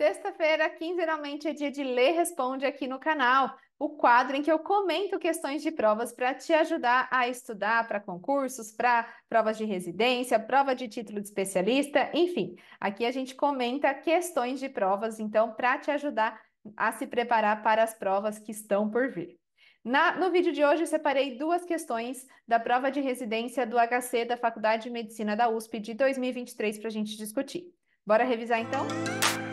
Sexta-feira, quinzenalmente, é dia de Ler Responde aqui no canal, o quadro em que eu comento questões de provas para te ajudar a estudar para concursos, para provas de residência, prova de título de especialista, enfim. Aqui a gente comenta questões de provas, então, para te ajudar a se preparar para as provas que estão por vir. Na, no vídeo de hoje, eu separei duas questões da prova de residência do HC da Faculdade de Medicina da USP de 2023 para a gente discutir. Bora revisar então? Música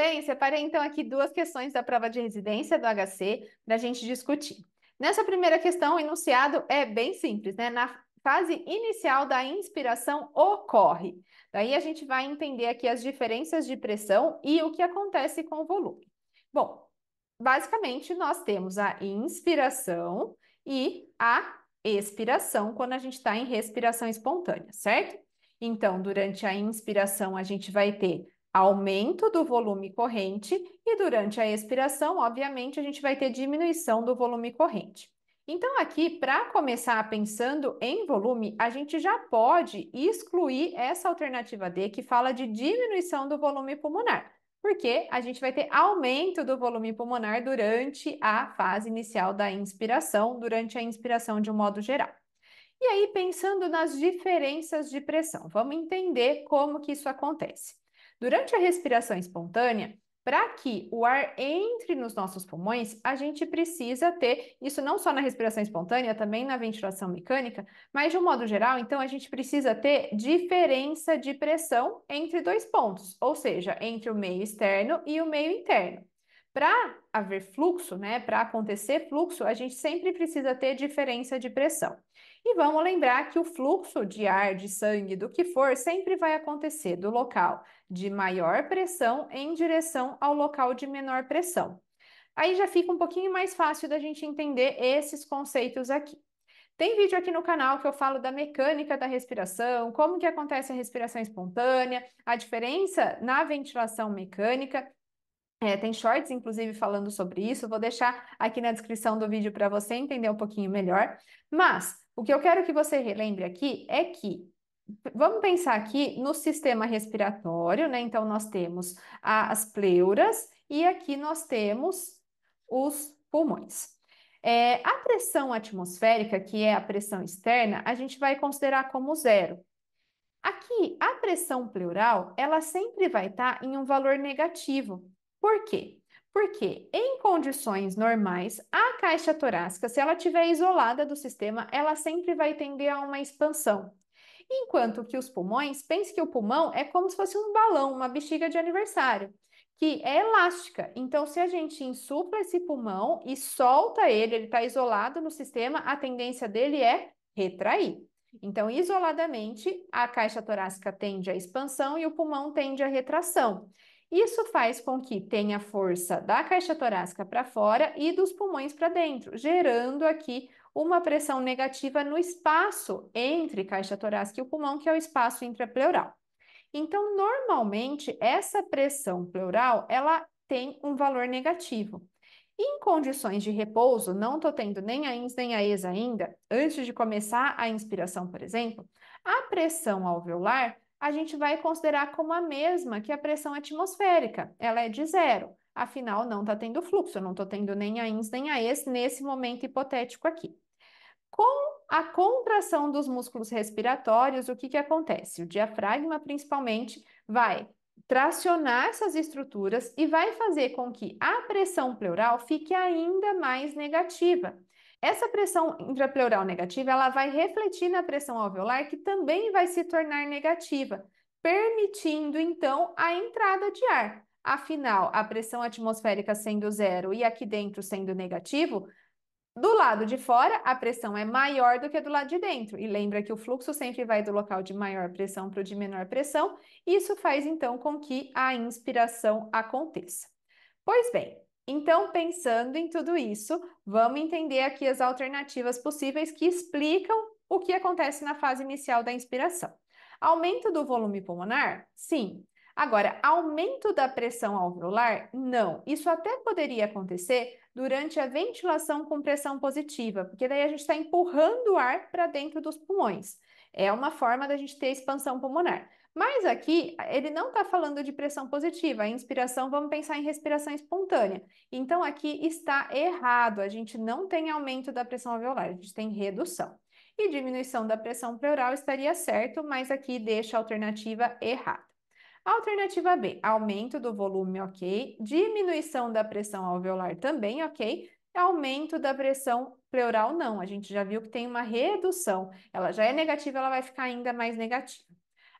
bem, separei então aqui duas questões da prova de residência do HC para a gente discutir. Nessa primeira questão, o enunciado é bem simples, né? Na fase inicial da inspiração ocorre. Daí a gente vai entender aqui as diferenças de pressão e o que acontece com o volume. Bom, basicamente nós temos a inspiração e a expiração quando a gente está em respiração espontânea, certo? Então, durante a inspiração, a gente vai ter aumento do volume corrente e durante a expiração, obviamente, a gente vai ter diminuição do volume corrente. Então, aqui, para começar pensando em volume, a gente já pode excluir essa alternativa D que fala de diminuição do volume pulmonar, porque a gente vai ter aumento do volume pulmonar durante a fase inicial da inspiração, durante a inspiração de um modo geral. E aí, pensando nas diferenças de pressão, vamos entender como que isso acontece. Durante a respiração espontânea, para que o ar entre nos nossos pulmões, a gente precisa ter isso não só na respiração espontânea, também na ventilação mecânica, mas de um modo geral, então a gente precisa ter diferença de pressão entre dois pontos, ou seja, entre o meio externo e o meio interno. Para haver fluxo, né, para acontecer fluxo, a gente sempre precisa ter diferença de pressão. E vamos lembrar que o fluxo de ar, de sangue, do que for, sempre vai acontecer do local de maior pressão em direção ao local de menor pressão. Aí já fica um pouquinho mais fácil da gente entender esses conceitos aqui. Tem vídeo aqui no canal que eu falo da mecânica da respiração, como que acontece a respiração espontânea, a diferença na ventilação mecânica. É, tem shorts, inclusive, falando sobre isso. Vou deixar aqui na descrição do vídeo para você entender um pouquinho melhor. Mas o que eu quero que você relembre aqui é que Vamos pensar aqui no sistema respiratório, né? Então, nós temos as pleuras e aqui nós temos os pulmões. É, a pressão atmosférica, que é a pressão externa, a gente vai considerar como zero. Aqui, a pressão pleural, ela sempre vai estar tá em um valor negativo. Por quê? Porque em condições normais, a caixa torácica, se ela estiver isolada do sistema, ela sempre vai tender a uma expansão. Enquanto que os pulmões, pense que o pulmão é como se fosse um balão, uma bexiga de aniversário, que é elástica. Então, se a gente insufla esse pulmão e solta ele, ele está isolado no sistema, a tendência dele é retrair. Então, isoladamente, a caixa torácica tende à expansão e o pulmão tende à retração. Isso faz com que tenha força da caixa torácica para fora e dos pulmões para dentro, gerando aqui uma pressão negativa no espaço entre caixa torácica e o pulmão, que é o espaço intrapleural. Então, normalmente, essa pressão pleural, ela tem um valor negativo. Em condições de repouso, não estou tendo nem a ins nem a ex ainda, antes de começar a inspiração, por exemplo, a pressão alveolar a gente vai considerar como a mesma que a pressão atmosférica, ela é de zero. Afinal, não está tendo fluxo, eu não estou tendo nem a ins nem a ex nesse momento hipotético aqui. Com a contração dos músculos respiratórios, o que, que acontece? O diafragma, principalmente, vai tracionar essas estruturas e vai fazer com que a pressão pleural fique ainda mais negativa. Essa pressão intrapleural negativa, ela vai refletir na pressão alveolar, que também vai se tornar negativa, permitindo então a entrada de ar. Afinal, a pressão atmosférica sendo zero e aqui dentro sendo negativo, do lado de fora a pressão é maior do que do lado de dentro. E lembra que o fluxo sempre vai do local de maior pressão para o de menor pressão. Isso faz então com que a inspiração aconteça. Pois bem, então, pensando em tudo isso, vamos entender aqui as alternativas possíveis que explicam o que acontece na fase inicial da inspiração. Aumento do volume pulmonar? Sim. Agora, aumento da pressão alveolar? Não. Isso até poderia acontecer durante a ventilação com pressão positiva, porque daí a gente está empurrando o ar para dentro dos pulmões. É uma forma da gente ter expansão pulmonar. Mas aqui ele não está falando de pressão positiva, a inspiração, vamos pensar em respiração espontânea. Então aqui está errado, a gente não tem aumento da pressão alveolar, a gente tem redução. E diminuição da pressão pleural estaria certo, mas aqui deixa a alternativa errada. Alternativa B, aumento do volume, ok. Diminuição da pressão alveolar também, ok. Aumento da pressão pleural, não. A gente já viu que tem uma redução. Ela já é negativa, ela vai ficar ainda mais negativa.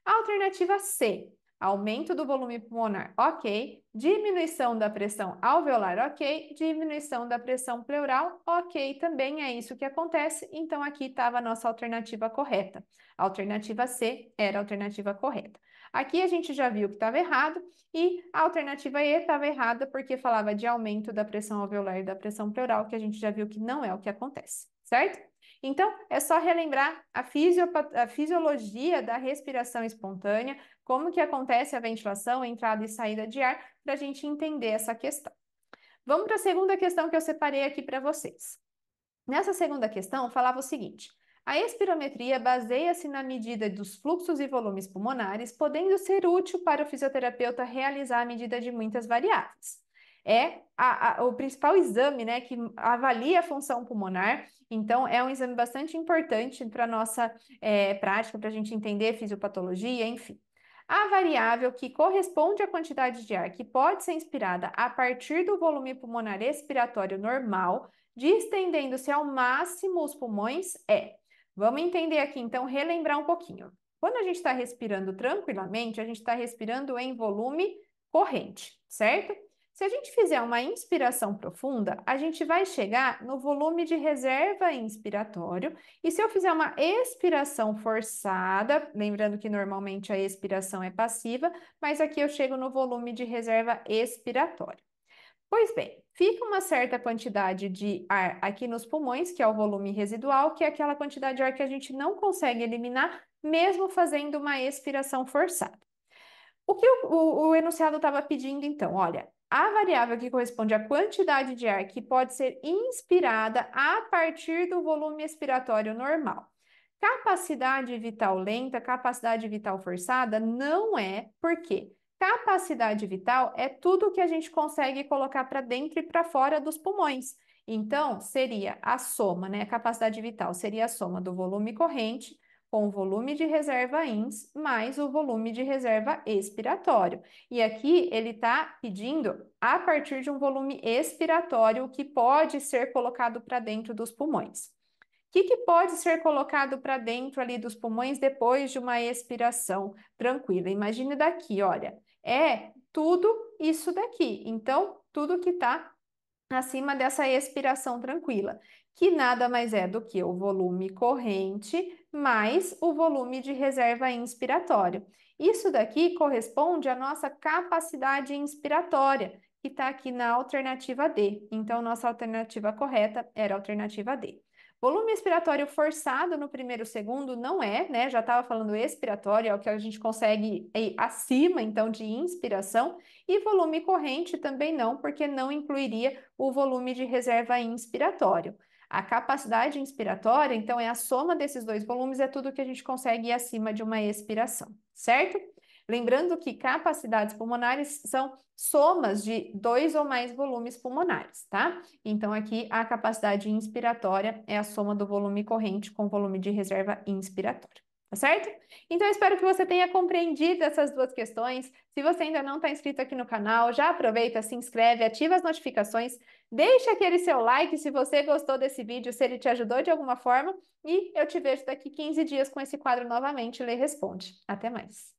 Alternativa C, aumento do volume pulmonar, ok. Diminuição da pressão alveolar, ok. Diminuição da pressão pleural, ok. Também é isso que acontece. Então, aqui estava a nossa alternativa correta. alternativa C era a alternativa correta. Aqui a gente já viu que estava errado e a alternativa E estava errada porque falava de aumento da pressão alveolar e da pressão pleural, que a gente já viu que não é o que acontece, certo? Então, é só relembrar a, a fisiologia da respiração espontânea, como que acontece a ventilação, entrada e saída de ar, para a gente entender essa questão. Vamos para a segunda questão que eu separei aqui para vocês. Nessa segunda questão, falava o seguinte: a espirometria baseia-se na medida dos fluxos e volumes pulmonares, podendo ser útil para o fisioterapeuta realizar a medida de muitas variáveis é a, a, o principal exame, né, que avalia a função pulmonar. Então, é um exame bastante importante para nossa é, prática, para a gente entender fisiopatologia, enfim. A variável que corresponde à quantidade de ar que pode ser inspirada a partir do volume pulmonar expiratório normal, distendendo-se ao máximo os pulmões, é. Vamos entender aqui, então, relembrar um pouquinho. Quando a gente está respirando tranquilamente, a gente está respirando em volume corrente, certo? Se a gente fizer uma inspiração profunda, a gente vai chegar no volume de reserva inspiratório. E se eu fizer uma expiração forçada, lembrando que normalmente a expiração é passiva, mas aqui eu chego no volume de reserva expiratório. Pois bem, fica uma certa quantidade de ar aqui nos pulmões, que é o volume residual, que é aquela quantidade de ar que a gente não consegue eliminar, mesmo fazendo uma expiração forçada. O que o, o, o enunciado estava pedindo, então? Olha, a variável que corresponde à quantidade de ar que pode ser inspirada a partir do volume expiratório normal. Capacidade vital lenta, capacidade vital forçada não é, porque capacidade vital é tudo que a gente consegue colocar para dentro e para fora dos pulmões. Então, seria a soma, né? A capacidade vital seria a soma do volume corrente com o volume de reserva INS mais o volume de reserva expiratório. E aqui ele está pedindo a partir de um volume expiratório que pode ser colocado para dentro dos pulmões. O que, que pode ser colocado para dentro ali dos pulmões depois de uma expiração tranquila? Imagine daqui, olha, é tudo isso daqui. Então, tudo que está acima dessa expiração tranquila, que nada mais é do que o volume corrente mais o volume de reserva inspiratório. Isso daqui corresponde à nossa capacidade inspiratória, que está aqui na alternativa D. Então, nossa alternativa correta era a alternativa D. Volume expiratório forçado no primeiro segundo não é, né? Já estava falando expiratório, é o que a gente consegue ir acima, então, de inspiração. E volume corrente também não, porque não incluiria o volume de reserva inspiratório. A capacidade inspiratória, então, é a soma desses dois volumes, é tudo que a gente consegue ir acima de uma expiração, certo? Lembrando que capacidades pulmonares são somas de dois ou mais volumes pulmonares, tá? Então, aqui a capacidade inspiratória é a soma do volume corrente com o volume de reserva inspiratória. Tá certo? Então, espero que você tenha compreendido essas duas questões. Se você ainda não está inscrito aqui no canal, já aproveita, se inscreve, ativa as notificações, deixa aquele seu like se você gostou desse vídeo, se ele te ajudou de alguma forma. E eu te vejo daqui 15 dias com esse quadro novamente. Lê Responde. Até mais.